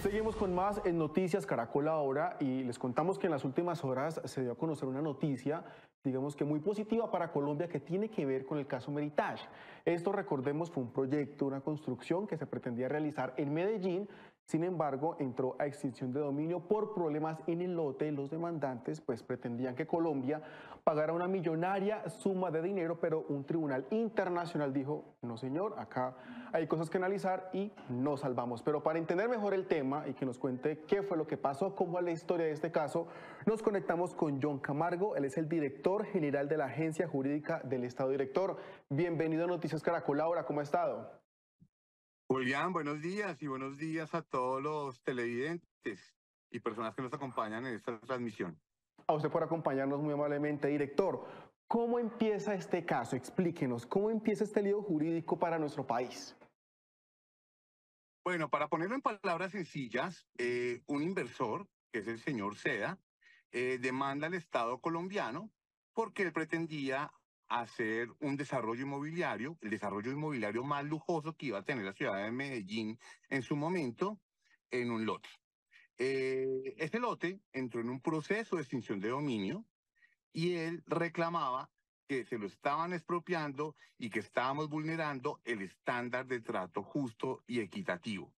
Seguimos con más en Noticias Caracol ahora y les contamos que en las últimas horas se dio a conocer una noticia, digamos que muy positiva para Colombia que tiene que ver con el caso Meritage. Esto recordemos fue un proyecto, una construcción que se pretendía realizar en Medellín sin embargo, entró a extinción de dominio por problemas en el lote. Los demandantes pues pretendían que Colombia pagara una millonaria suma de dinero, pero un tribunal internacional dijo, no señor, acá hay cosas que analizar y no salvamos. Pero para entender mejor el tema y que nos cuente qué fue lo que pasó, cómo es la historia de este caso, nos conectamos con John Camargo. Él es el director general de la Agencia Jurídica del Estado Director. Bienvenido a Noticias Caracol. Laura, ¿cómo ha estado? Julián, buenos días y buenos días a todos los televidentes y personas que nos acompañan en esta transmisión. A usted por acompañarnos muy amablemente, director. ¿Cómo empieza este caso? Explíquenos, ¿cómo empieza este lío jurídico para nuestro país? Bueno, para ponerlo en palabras sencillas, eh, un inversor, que es el señor Seda, eh, demanda al Estado colombiano porque él pretendía hacer un desarrollo inmobiliario, el desarrollo inmobiliario más lujoso que iba a tener la ciudad de Medellín en su momento, en un lote. Eh, ese lote entró en un proceso de extinción de dominio y él reclamaba que se lo estaban expropiando y que estábamos vulnerando el estándar de trato justo y equitativo.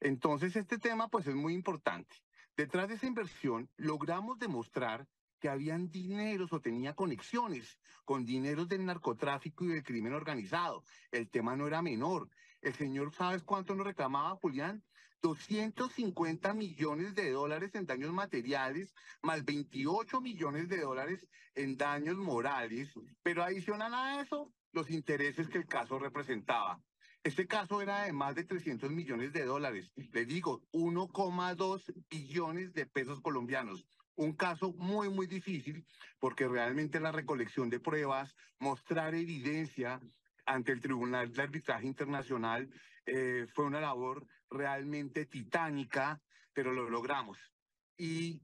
Entonces, este tema pues es muy importante. Detrás de esa inversión logramos demostrar que habían dineros o tenía conexiones con dineros del narcotráfico y del crimen organizado. El tema no era menor. El señor, ¿sabes cuánto nos reclamaba, Julián? 250 millones de dólares en daños materiales, más 28 millones de dólares en daños morales. Pero adicional a eso, los intereses que el caso representaba. Este caso era de más de 300 millones de dólares, Le digo, 1,2 billones de pesos colombianos un caso muy, muy difícil, porque realmente la recolección de pruebas, mostrar evidencia ante el Tribunal de Arbitraje Internacional eh, fue una labor realmente titánica, pero lo logramos. Y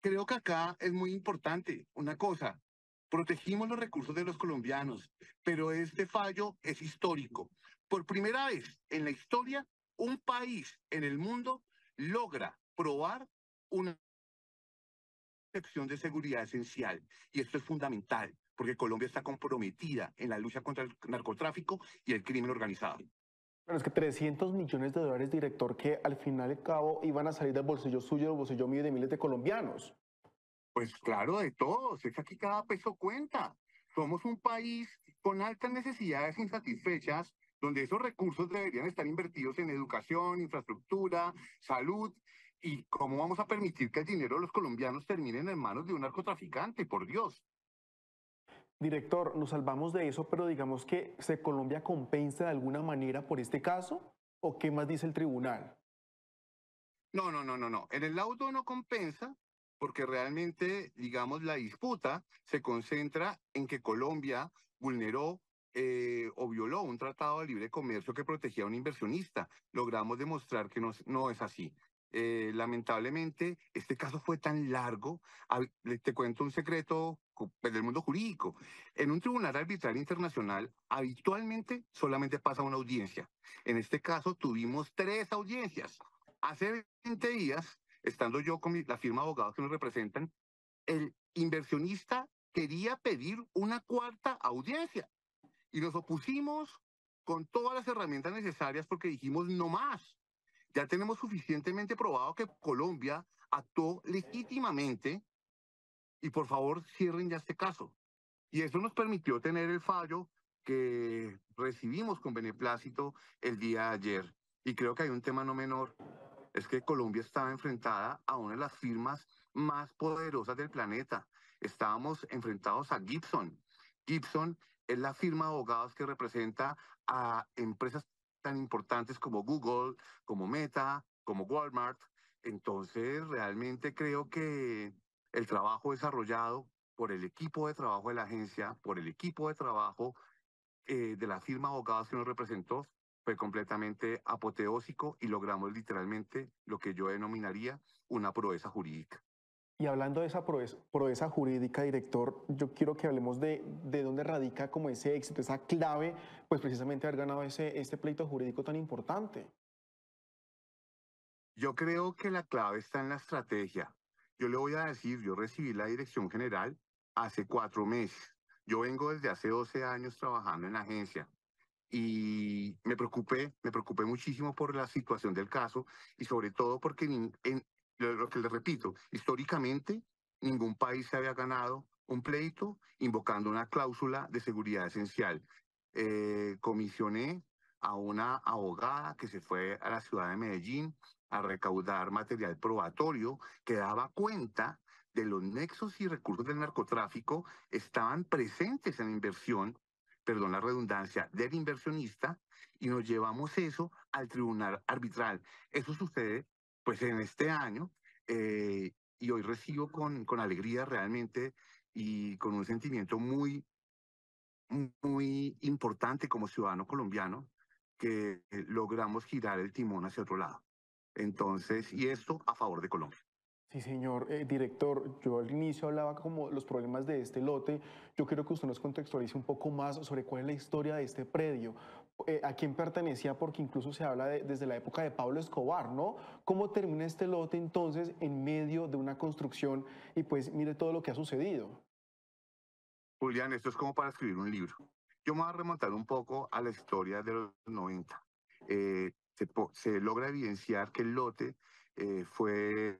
creo que acá es muy importante una cosa, protegimos los recursos de los colombianos, pero este fallo es histórico. Por primera vez en la historia, un país en el mundo logra probar una de seguridad esencial y esto es fundamental porque Colombia está comprometida en la lucha contra el narcotráfico y el crimen organizado. Bueno, es que 300 millones de dólares, director, que al final y cabo iban a salir del bolsillo suyo, del bolsillo mío de miles de colombianos. Pues claro, de todos. Es aquí cada peso cuenta. Somos un país con altas necesidades insatisfechas, donde esos recursos deberían estar invertidos en educación, infraestructura, salud ¿Y cómo vamos a permitir que el dinero de los colombianos termine en manos de un narcotraficante? Por Dios. Director, nos salvamos de eso, pero digamos que se Colombia compensa de alguna manera por este caso, o qué más dice el tribunal? No, no, no, no, no. En el laudo no compensa porque realmente, digamos, la disputa se concentra en que Colombia vulneró eh, o violó un tratado de libre comercio que protegía a un inversionista. Logramos demostrar que no es así. Eh, lamentablemente, este caso fue tan largo, te cuento un secreto pues, del mundo jurídico. En un tribunal arbitral internacional, habitualmente solamente pasa una audiencia. En este caso, tuvimos tres audiencias. Hace 20 días, estando yo con la firma de abogados que nos representan, el inversionista quería pedir una cuarta audiencia y nos opusimos con todas las herramientas necesarias porque dijimos no más. Ya tenemos suficientemente probado que Colombia actuó legítimamente y por favor cierren ya este caso. Y eso nos permitió tener el fallo que recibimos con beneplácito el día de ayer. Y creo que hay un tema no menor, es que Colombia estaba enfrentada a una de las firmas más poderosas del planeta. Estábamos enfrentados a Gibson. Gibson es la firma de abogados que representa a empresas tan importantes como Google, como Meta, como Walmart. Entonces, realmente creo que el trabajo desarrollado por el equipo de trabajo de la agencia, por el equipo de trabajo eh, de la firma abogados que nos representó, fue completamente apoteósico y logramos literalmente lo que yo denominaría una proeza jurídica. Y hablando de esa proeza, jurídica, director, yo quiero que hablemos de, de, dónde radica como ese éxito, esa clave, pues precisamente haber ganado ese, este pleito jurídico tan importante. Yo creo que la clave está en la estrategia. Yo le voy a decir, yo recibí la dirección general hace cuatro meses. Yo vengo desde hace 12 años trabajando en la agencia y me preocupé, me preocupé muchísimo por la situación del caso y sobre todo porque en, lo que le repito, históricamente ningún país se había ganado un pleito invocando una cláusula de seguridad esencial. Eh, comisioné a una abogada que se fue a la ciudad de Medellín a recaudar material probatorio que daba cuenta de los nexos y recursos del narcotráfico estaban presentes en la inversión, perdón la redundancia, del inversionista y nos llevamos eso al tribunal arbitral. Eso sucede pues en este año, eh, y hoy recibo con, con alegría realmente y con un sentimiento muy, muy importante como ciudadano colombiano, que logramos girar el timón hacia otro lado. Entonces, y esto a favor de Colombia. Sí, señor eh, director, yo al inicio hablaba como los problemas de este lote. Yo quiero que usted nos contextualice un poco más sobre cuál es la historia de este predio, eh, a quién pertenecía, porque incluso se habla desde la época de Pablo Escobar, ¿no? ¿Cómo termina este lote entonces en medio de una construcción? Y pues mire todo lo que ha sucedido. Julián, esto es como para escribir un libro. Yo me voy a remontar un poco a la historia de los 90. Eh, se, logra evidenciar que el lote eh, fue,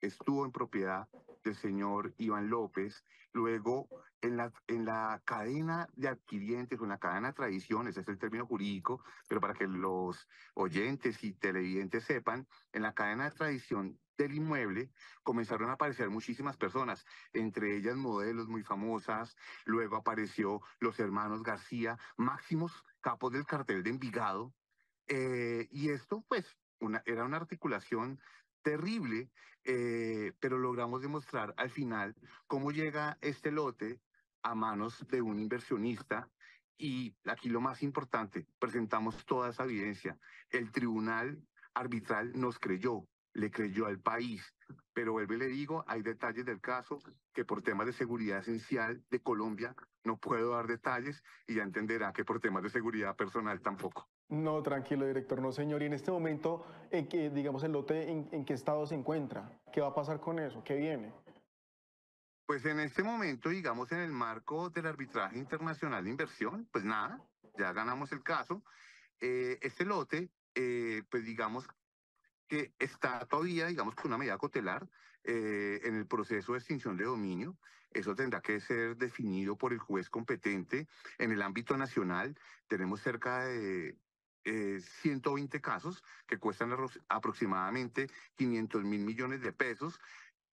estuvo en propiedad del señor Iván López, luego en la, en la cadena de adquirientes o en la cadena de tradiciones, ese es el término jurídico, pero para que los oyentes y televidentes sepan, en la cadena de tradición del inmueble comenzaron a aparecer muchísimas personas, entre ellas modelos muy famosas, luego apareció los hermanos García, máximos capos del cartel de Envigado, eh, y esto pues una, era una articulación terrible, eh, pero logramos demostrar al final cómo llega este lote a manos de un inversionista y aquí lo más importante, presentamos toda esa evidencia. El tribunal arbitral nos creyó, le creyó al país, pero vuelvo y le digo, hay detalles del caso que por temas de seguridad esencial de Colombia no puedo dar detalles y ya entenderá que por temas de seguridad personal tampoco. No, tranquilo, director, no, señor. Y en este momento, digamos, el lote, en, qué estado se encuentra? ¿Qué va a pasar con eso? ¿Qué viene? Pues en este momento, digamos, en el marco del arbitraje internacional de inversión, pues nada, ya ganamos el caso. Eh, este lote, eh, pues digamos que está todavía, digamos, con una medida cotelar eh, en el proceso de extinción de dominio. Eso tendrá que ser definido por el juez competente en el ámbito nacional. Tenemos cerca de 120 eh, casos que cuestan aproximadamente 500 mil millones de pesos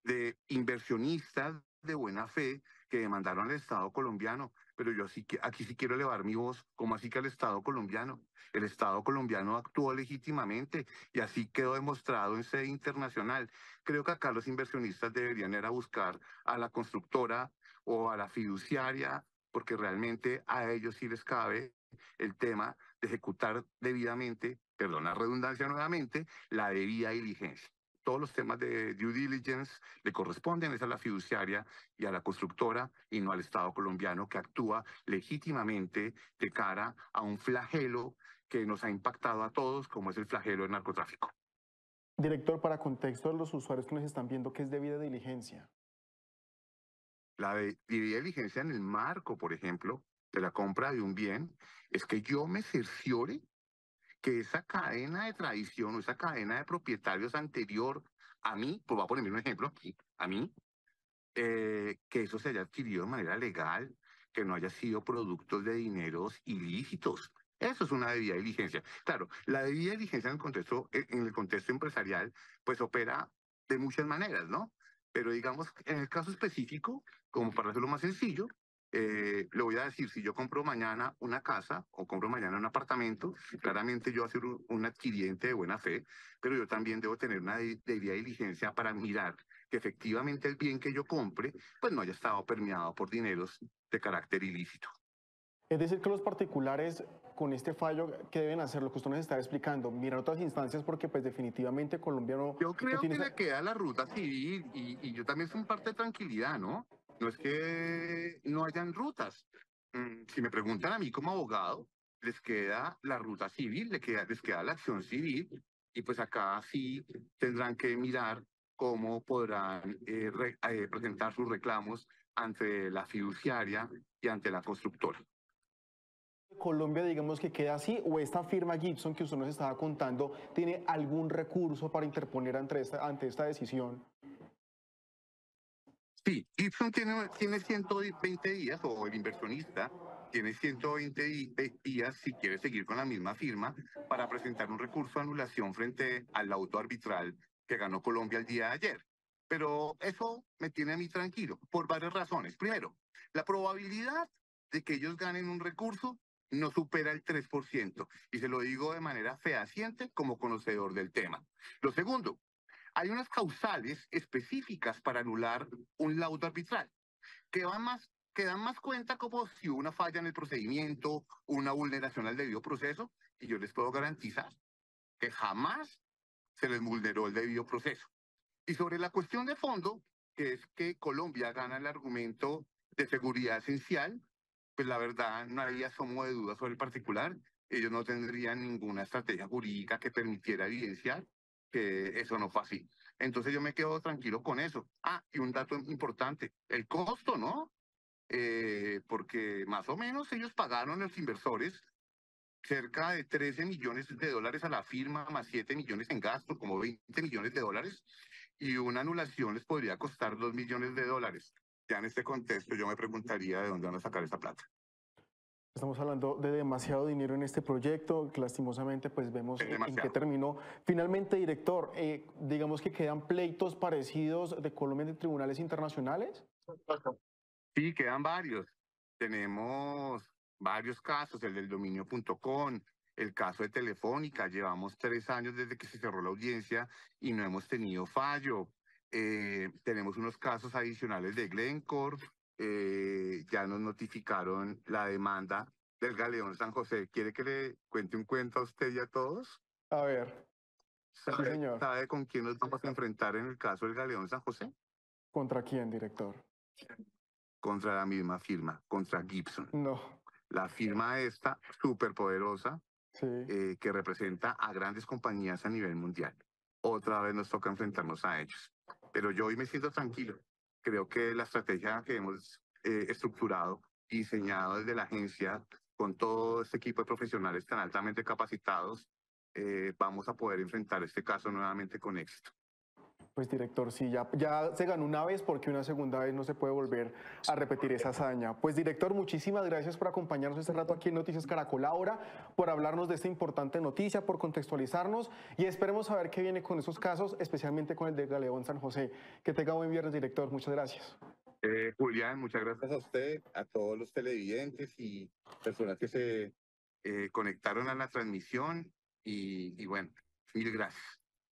de inversionistas de buena fe que demandaron al Estado colombiano. Pero yo aquí sí quiero elevar mi voz, como así que al Estado colombiano. El Estado colombiano actuó legítimamente y así quedó demostrado en sede internacional. Creo que acá los inversionistas deberían ir a buscar a la constructora o a la fiduciaria, porque realmente a ellos sí les cabe el tema de ejecutar debidamente, perdón, redundancia nuevamente, la debida diligencia. Todos los temas de due diligence le corresponden es a la fiduciaria y a la constructora y no al Estado colombiano que actúa legítimamente de cara a un flagelo que nos ha impactado a todos, como es el flagelo del narcotráfico. Director, para contexto de los usuarios que nos están viendo, ¿qué es debida diligencia? La debida diligencia en el marco, por ejemplo, de la compra de un bien es que yo me cerciore que esa cadena de tradición o esa cadena de propietarios anterior a mí, pues voy a poner un ejemplo aquí, a mí, eh, que eso se haya adquirido de manera legal, que no haya sido producto de dineros ilícitos. Eso es una debida diligencia. Claro, la debida diligencia en el contexto, eh, en el contexto empresarial, pues opera de muchas maneras, ¿no? Pero digamos, en el caso específico, como para hacerlo más sencillo, eh, le voy a decir, si yo compro mañana una casa o compro mañana un apartamento, claramente yo voy a ser un, adquiriente de buena fe, pero yo también debo tener una debida diligencia para mirar que efectivamente el bien que yo compre, pues no haya estado permeado por dineros de carácter ilícito. Es decir, que los particulares con este fallo, ¿qué deben hacer? Lo que usted nos está explicando, mirar otras instancias porque pues definitivamente Colombia no... Yo creo que queda la ruta civil y, y yo también es un parte de tranquilidad, ¿no? No es que no hayan rutas. Mm, si me preguntan a mí como abogado, les queda la ruta civil, les queda, la acción civil, y pues acá sí tendrán que mirar cómo podrán eh, eh, presentar sus reclamos ante la fiduciaria y ante la constructora. Colombia, digamos que queda así, o esta firma Gibson que usted nos estaba contando, ¿tiene algún recurso para interponer ante esta, ante esta decisión? Sí, Gibson tiene, tiene 120 días, o el inversionista tiene 120 días, si quiere seguir con la misma firma, para presentar un recurso de anulación frente al auto arbitral que ganó Colombia el día de ayer. Pero eso me tiene a mí tranquilo, por varias razones. Primero, la probabilidad de que ellos ganen un recurso no supera el 3%, y se lo digo de manera fehaciente como conocedor del tema. Lo segundo, hay unas causales específicas para anular un laudo arbitral que más que dan más cuenta como si hubo una falla en el procedimiento, una vulneración al debido proceso, y yo les puedo garantizar que jamás se les vulneró el debido proceso. Y sobre la cuestión de fondo, que es que Colombia gana el argumento de seguridad esencial, pues la verdad no había asomo de duda sobre el particular. Ellos no tendrían ninguna estrategia jurídica que permitiera evidenciar que eso no fue así. Entonces yo me quedo tranquilo con eso. Ah, y un dato importante, el costo, ¿no? Eh, porque más o menos ellos pagaron los inversores cerca de 13 millones de dólares a la firma, más 7 millones en gasto, como 20 millones de dólares, y una anulación les podría costar 2 millones de dólares. Ya en este contexto yo me preguntaría de dónde van a sacar esa plata. Estamos hablando de demasiado dinero en este proyecto, que lastimosamente pues vemos en qué terminó. Finalmente, director, eh, digamos que quedan pleitos parecidos de Colombia en tribunales internacionales. Sí, quedan varios. Tenemos varios casos, el del dominio.com, el caso de Telefónica. Llevamos tres años desde que se cerró la audiencia y no hemos tenido fallo. Eh, tenemos unos casos adicionales de Glencore, eh, ya nos notificaron la demanda del Galeón San José. ¿Quiere que le cuente un cuento a usted y a todos? A ver. ¿Sabe, señor. con quién nos vamos a enfrentar en el caso del Galeón San José? ¿Contra quién, director? Contra la misma firma, contra Gibson. No. La firma esta, súper poderosa, eh, que representa a grandes compañías a nivel mundial. Otra vez nos toca enfrentarnos a ellos. Pero yo hoy me siento tranquilo, creo que la estrategia que hemos eh, estructurado y diseñado desde la agencia con todo este equipo de profesionales tan altamente capacitados, eh, vamos a poder enfrentar este caso nuevamente con éxito. Pues director, sí, ya, ya se ganó una vez porque una segunda vez no se puede volver a repetir esa hazaña. Pues director, muchísimas gracias por acompañarnos este rato aquí en Noticias Caracol ahora, por hablarnos de esta importante noticia, por contextualizarnos y esperemos saber qué viene con esos casos, especialmente con el de Galeón San José. Que tenga buen viernes, director. Muchas gracias. Eh, Julián, muchas gracias a usted, a todos los televidentes y personas que se eh, conectaron a la transmisión y, y bueno, mil gracias.